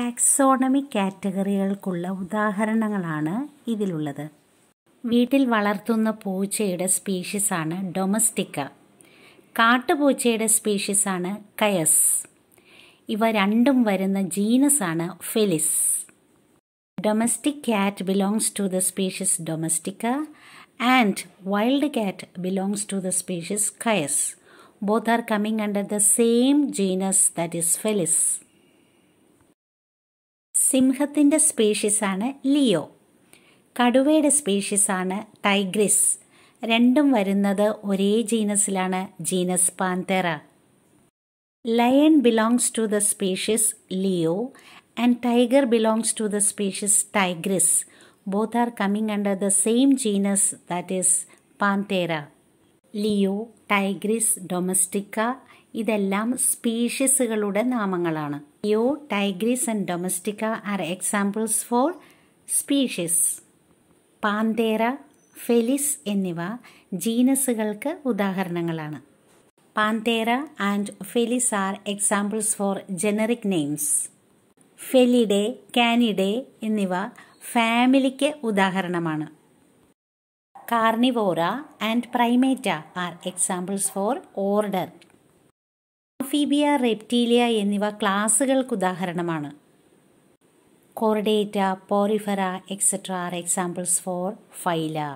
taxonomy കാറ്റഗറികൾക്കുള്ള ഉദാഹരണങ്ങളാണ് ഇതിലുള്ളത് വീട്ടിൽ വളർത്തുന്ന പൂച്ചയുടെ സ്പീഷീസാണ് ഡൊമസ്റ്റിക്ക കാട്ടുപൂച്ചയുടെ സ്പീഷീസാണ് കയസ് ഇവ രണ്ടും വരുന്ന ജീനസാണ് Felis domestic cat belongs to the species domestica and wild cat belongs to the species catus both are coming under the same genus that is Felis സിംഹത്തിൻ്റെ സ്പീഷീസാണ് ലിയോ കടുവയുടെ സ്പീഷീസാണ് ടൈഗ്രിസ് രണ്ടും വരുന്നത് ഒരേ ജീനസിലാണ് genus Panthera lion belongs to the species leo and tiger belongs to the species tigris both are coming under the same genus that is Panthera leo tigris domestica ഇതെല്ലാം സ്പീഷീസുകളുടെ നാമങ്ങളാണ് leo tigris and domestica are examples for species Panthera Felis എന്നിവ ജീനസുകൾക്ക് ഉദാഹരണങ്ങളാണ് Panthera and Felis are examples for generic names Felidae Canidae എന്നിവ ഫാമിലിക്ക് ഉദാഹരണമാണ് Carnivora and Primata are examples for order Amphibia Reptilia എന്നിവ ക്ലാസുകൾക്ക് ഉദാഹരണമാണ് Chordata Porifera etcetera are examples for ഫൈല